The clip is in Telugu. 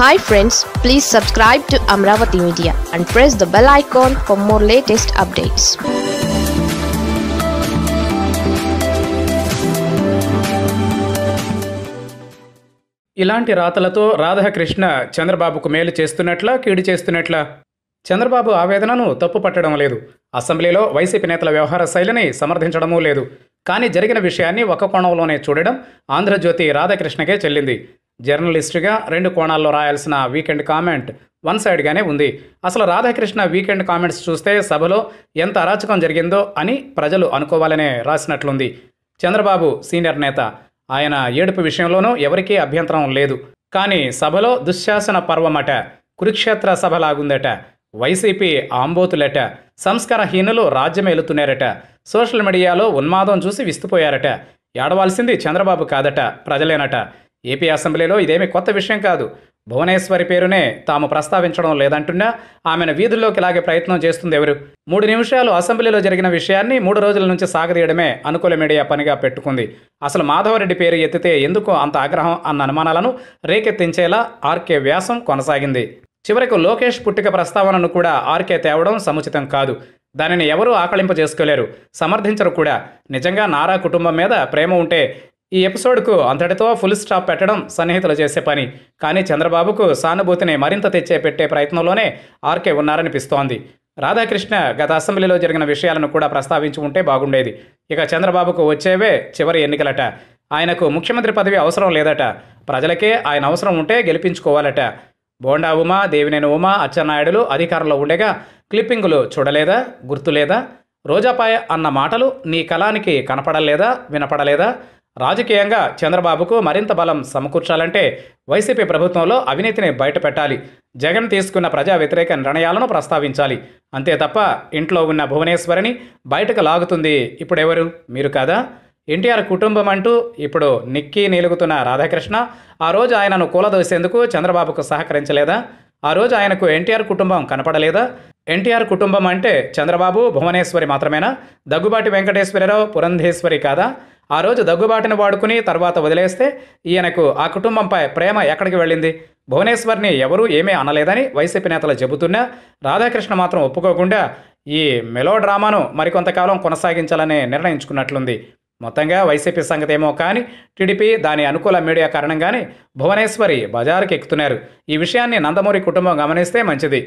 hi friends please subscribe to Amaravati media and press the bell icon for more latest updates ఇలాంటి రాతలతో రాధాకృష్ణ చంద్రబాబుకు మేలు చేస్తున్నట్ల కీడు చేస్తున్నట్ల చంద్రబాబు ఆవేదనను తప్పు పట్టడం లేదు అసెంబ్లీలో వైసీపీ నేతల వ్యవహార శైలిని సమర్థించడమూ లేదు కానీ జరిగిన విషయాన్ని ఒక కోణంలోనే చూడడం ఆంధ్రజ్యోతి రాధాకృష్ణకే చెల్లింది జర్నలిస్టుగా రెండు కోణాల్లో రాయాల్సిన వీకెండ్ కామెంట్ వన్ సైడ్గానే ఉంది అసలు రాధాకృష్ణ వీకెండ్ కామెంట్స్ చూస్తే సభలో ఎంత అరాచకం జరిగిందో అని ప్రజలు అనుకోవాలనే రాసినట్లుంది చంద్రబాబు సీనియర్ నేత ఆయన ఏడుపు విషయంలోనూ ఎవరికీ అభ్యంతరం లేదు కానీ సభలో దుశ్శాసన పర్వమట కురుక్షేత్ర సభలాగుందట వైసీపీ ఆంబోతులట సంస్కారహీనులు రాజ్యమేలుతున్నారట సోషల్ మీడియాలో ఉన్మాదం చూసి విస్తుపోయారట ఏడవాల్సింది చంద్రబాబు కాదట ప్రజలేనట ఏపీ అసెంబ్లీలో ఇదేమి కొత్త విషయం కాదు భువనేశ్వరి పేరునే తాము ప్రస్తావించడం లేదంటున్నా ఆమెను వీధుల్లోకి లాగే ప్రయత్నం చేస్తుంది ఎవరు మూడు నిమిషాలు అసెంబ్లీలో జరిగిన విషయాన్ని మూడు రోజుల నుంచి సాగదీయడమే అనుకూల మీడియా పనిగా పెట్టుకుంది అసలు మాధవరెడ్డి పేరు ఎత్తితే ఎందుకు అంత ఆగ్రహం అన్న అనుమానాలను రేకెత్తించేలా ఆర్కే వ్యాసం కొనసాగింది చివరకు లోకేష్ పుట్టిక ప్రస్తావనను కూడా ఆర్కే తేవడం సముచితం కాదు దానిని ఎవరూ ఆకళింపజేసుకోలేరు సమర్థించరు కూడా నిజంగా నారా కుటుంబం మీద ప్రేమ ఉంటే ఈ ఎపిసోడ్కు అంతటితో ఫుల్ స్టాప్ పెట్టడం సన్నిహితులు చేసే పని కానీ చంద్రబాబుకు సానుభూతిని మరింత తెచ్చే పెట్టే ప్రయత్నంలోనే ఆర్కే ఉన్నారనిపిస్తోంది రాధాకృష్ణ గత అసెంబ్లీలో జరిగిన విషయాలను కూడా ప్రస్తావించి ఉంటే బాగుండేది ఇక చంద్రబాబుకు వచ్చేవే చివరి ఎన్నికలట ఆయనకు ముఖ్యమంత్రి పదవి అవసరం లేదట ప్రజలకే ఆయన అవసరం ఉంటే గెలిపించుకోవాలట బోండా ఉమా దేవినేని ఉమా అచ్చెన్నాయుడులు అధికారంలో ఉండగా క్లిప్పింగులు చూడలేదా గుర్తులేదా రోజాపాయ అన్న మాటలు నీ కళానికి కనపడలేదా వినపడలేదా రాజకీయంగా చంద్రబాబుకు మరింత బలం సమకూర్చాలంటే వైసీపీ ప్రభుత్వంలో అవినీతిని బయటపెట్టాలి జగన్ తీసుకున్న ప్రజా వ్యతిరేక నిర్ణయాలను ప్రస్తావించాలి అంతే తప్ప ఇంట్లో ఉన్న భువనేశ్వరిని బయటకు లాగుతుంది ఇప్పుడెవరు మీరు కాదా ఎన్టీఆర్ కుటుంబం అంటూ ఇప్పుడు నిక్కీ నిలుగుతున్న రాధాకృష్ణ ఆ రోజు ఆయనను కూలదోసేందుకు చంద్రబాబుకు సహకరించలేదా ఆ రోజు ఆయనకు ఎన్టీఆర్ కుటుంబం కనపడలేదా ఎన్టీఆర్ కుటుంబం అంటే చంద్రబాబు భువనేశ్వరి మాత్రమేనా దగ్గుబాటి వెంకటేశ్వరరావు పురంధేశ్వరి కాదా ఆ రోజు దగ్గుబాటును వాడుకుని తర్వాత వదిలేస్తే ఈయనకు ఆ కుటుంబంపై ప్రేమ ఎక్కడికి వెళ్ళింది భువనేశ్వర్ని ఎవరూ ఏమీ అనలేదని వైసీపీ నేతలు చెబుతున్నా రాధాకృష్ణ మాత్రం ఒప్పుకోకుండా ఈ మెలో డ్రామాను మరికొంతకాలం కొనసాగించాలని నిర్ణయించుకున్నట్లుంది మొత్తంగా వైసీపీ సంగతి ఏమో కానీ టీడీపీ దాని అనుకూల మీడియా కారణంగానే భువనేశ్వరి బజారుకి ఎక్కుతున్నారు ఈ విషయాన్ని నందమూరి కుటుంబం గమనిస్తే మంచిది